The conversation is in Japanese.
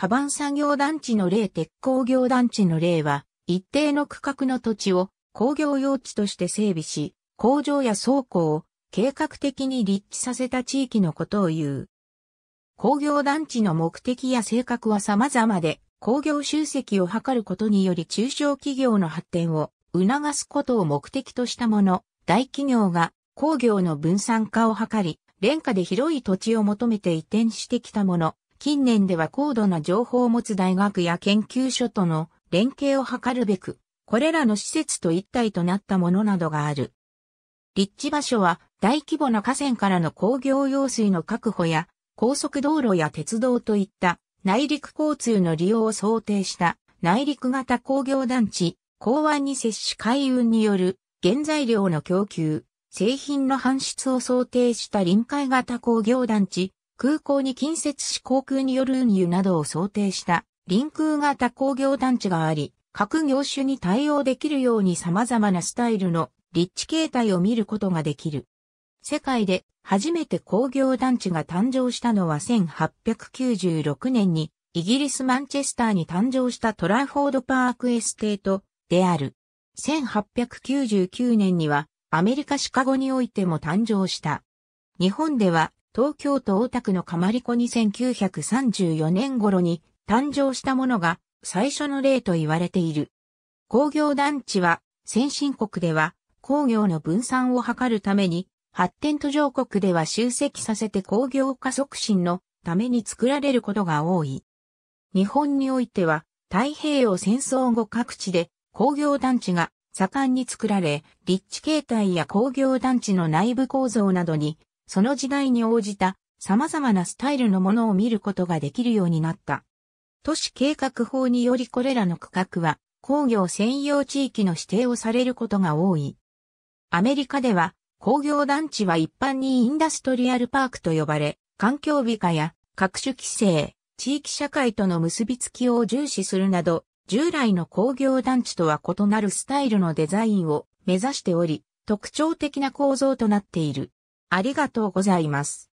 カバン産業団地の例鉄工業団地の例は、一定の区画の土地を工業用地として整備し、工場や倉庫を計画的に立地させた地域のことを言う。工業団地の目的や性格は様々で、工業集積を図ることにより中小企業の発展を促すことを目的としたもの、大企業が工業の分散化を図り、廉価で広い土地を求めて移転してきたもの、近年では高度な情報を持つ大学や研究所との連携を図るべく、これらの施設と一体となったものなどがある。立地場所は大規模な河川からの工業用水の確保や高速道路や鉄道といった内陸交通の利用を想定した内陸型工業団地、港湾に接し海運による原材料の供給、製品の搬出を想定した臨海型工業団地、空港に近接し航空による運輸などを想定した臨空型工業団地があり、各業種に対応できるように様々なスタイルの立地形態を見ることができる。世界で初めて工業団地が誕生したのは1896年にイギリスマンチェスターに誕生したトラフォードパークエステートである。1899年にはアメリカシカゴにおいても誕生した。日本では東京都大田区の釜り子に1934年頃に誕生したものが最初の例と言われている。工業団地は先進国では工業の分散を図るために発展途上国では集積させて工業化促進のために作られることが多い。日本においては太平洋戦争後各地で工業団地が盛んに作られ、立地形態や工業団地の内部構造などにその時代に応じた様々なスタイルのものを見ることができるようになった。都市計画法によりこれらの区画は工業専用地域の指定をされることが多い。アメリカでは工業団地は一般にインダストリアルパークと呼ばれ、環境美化や各種規制、地域社会との結びつきを重視するなど、従来の工業団地とは異なるスタイルのデザインを目指しており、特徴的な構造となっている。ありがとうございます。